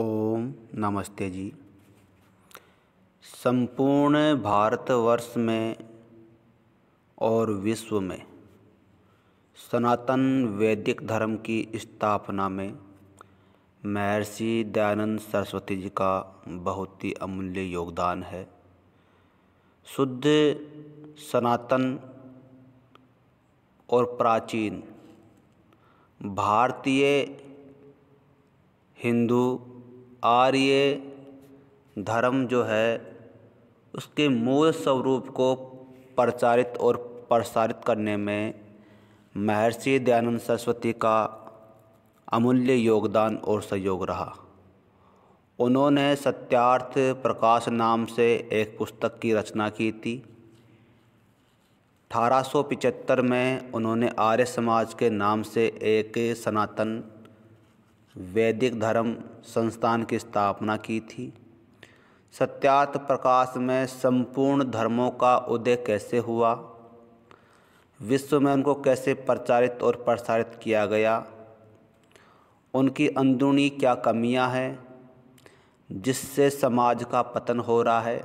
ओम नमस्ते जी संपूर्ण भारतवर्ष में और विश्व में सनातन वैदिक धर्म की स्थापना में महर्षि दयानंद सरस्वती जी का बहुत ही अमूल्य योगदान है शुद्ध सनातन और प्राचीन भारतीय हिंदू आर्य धर्म जो है उसके मूल स्वरूप को प्रचारित और प्रसारित करने में महर्षि दयानंद सरस्वती का अमूल्य योगदान और सहयोग रहा उन्होंने सत्यार्थ प्रकाश नाम से एक पुस्तक की रचना की थी अठारह में उन्होंने आर्य समाज के नाम से एक सनातन वैदिक धर्म संस्थान की स्थापना की थी सत्यार्थ प्रकाश में संपूर्ण धर्मों का उदय कैसे हुआ विश्व में उनको कैसे प्रचारित और प्रसारित किया गया उनकी अंदरूनी क्या कमियां हैं जिससे समाज का पतन हो रहा है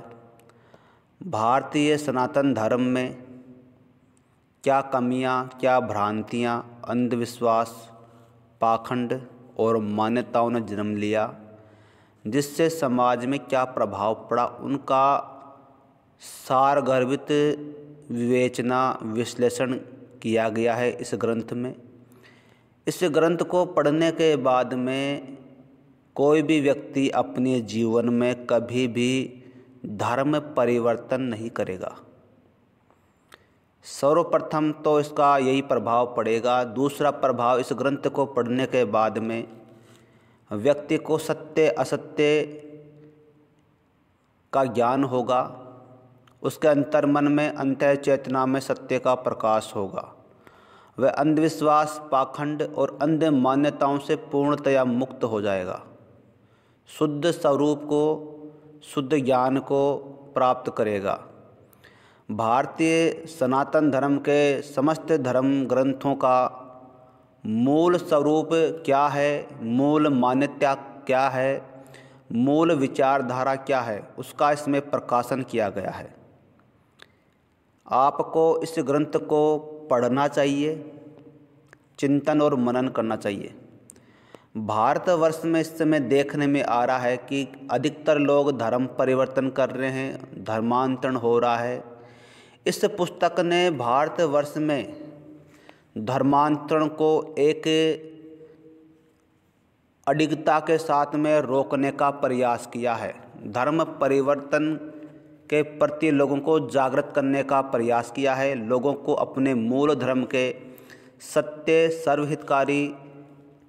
भारतीय सनातन धर्म में क्या कमियां, क्या भ्रांतियां, अंधविश्वास पाखंड और मान्यताओं ने जन्म लिया जिससे समाज में क्या प्रभाव पड़ा उनका सारगर्भित विवेचना विश्लेषण किया गया है इस ग्रंथ में इस ग्रंथ को पढ़ने के बाद में कोई भी व्यक्ति अपने जीवन में कभी भी धर्म परिवर्तन नहीं करेगा सर्वप्रथम तो इसका यही प्रभाव पड़ेगा दूसरा प्रभाव इस ग्रंथ को पढ़ने के बाद में व्यक्ति को सत्य असत्य का ज्ञान होगा उसके अंतर्मन में अंत चेतना में सत्य का प्रकाश होगा वह अंधविश्वास पाखंड और अंध मान्यताओं से पूर्णतया मुक्त हो जाएगा शुद्ध स्वरूप को शुद्ध ज्ञान को प्राप्त करेगा भारतीय सनातन धर्म के समस्त धर्म ग्रंथों का मूल स्वरूप क्या है मूल मान्यता क्या है मूल विचारधारा क्या है उसका इसमें प्रकाशन किया गया है आपको इस ग्रंथ को पढ़ना चाहिए चिंतन और मनन करना चाहिए भारतवर्ष में इस समय देखने में आ रहा है कि अधिकतर लोग धर्म परिवर्तन कर रहे हैं धर्मांतरण हो रहा है इस पुस्तक ने भारतवर्ष में धर्मांतरण को एक अडिगता के साथ में रोकने का प्रयास किया है धर्म परिवर्तन के प्रति लोगों को जागृत करने का प्रयास किया है लोगों को अपने मूल धर्म के सत्य सर्वहितकारी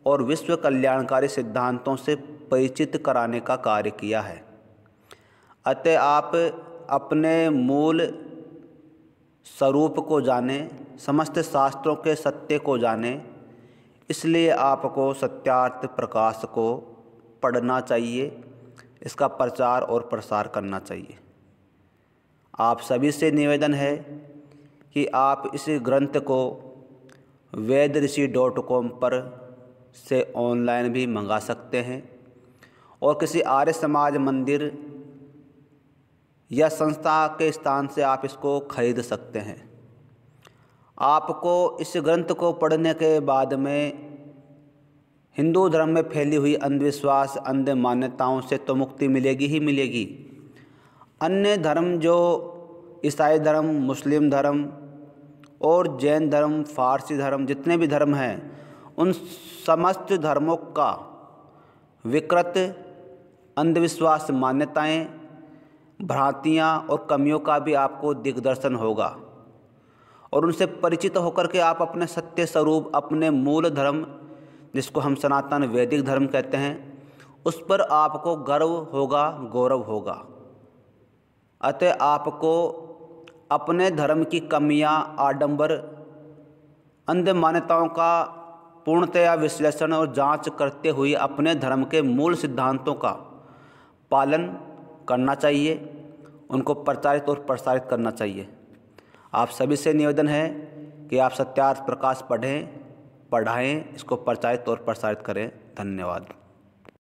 और विश्व कल्याणकारी सिद्धांतों से परिचित कराने का कार्य किया है अतः आप अपने मूल स्वरूप को जाने समस्त शास्त्रों के सत्य को जाने इसलिए आपको सत्यार्थ प्रकाश को पढ़ना चाहिए इसका प्रचार और प्रसार करना चाहिए आप सभी से निवेदन है कि आप इस ग्रंथ को वेद ऋषि डॉट कॉम पर से ऑनलाइन भी मंगा सकते हैं और किसी आर्य समाज मंदिर या संस्था के स्थान से आप इसको खरीद सकते हैं आपको इस ग्रंथ को पढ़ने के बाद में हिंदू धर्म में फैली हुई अंधविश्वास अंध मान्यताओं से तो मुक्ति मिलेगी ही मिलेगी अन्य धर्म जो ईसाई धर्म मुस्लिम धर्म और जैन धर्म फारसी धर्म जितने भी धर्म हैं उन समस्त धर्मों का विकृत अंधविश्वास मान्यताएं भ्रांतियाँ और कमियों का भी आपको दिग्दर्शन होगा और उनसे परिचित होकर के आप अपने सत्य स्वरूप अपने मूल धर्म जिसको हम सनातन वैदिक धर्म कहते हैं उस पर आपको गर्व होगा गौरव होगा अतः आपको अपने धर्म की कमियां आडंबर अंध मान्यताओं का पूर्णतया विश्लेषण और जांच करते हुए अपने धर्म के मूल सिद्धांतों का पालन करना चाहिए उनको प्रचारित और प्रसारित करना चाहिए आप सभी से निवेदन है कि आप सत्यार्थ प्रकाश पढ़ें पढ़ाएं इसको प्रचारित और प्रसारित करें धन्यवाद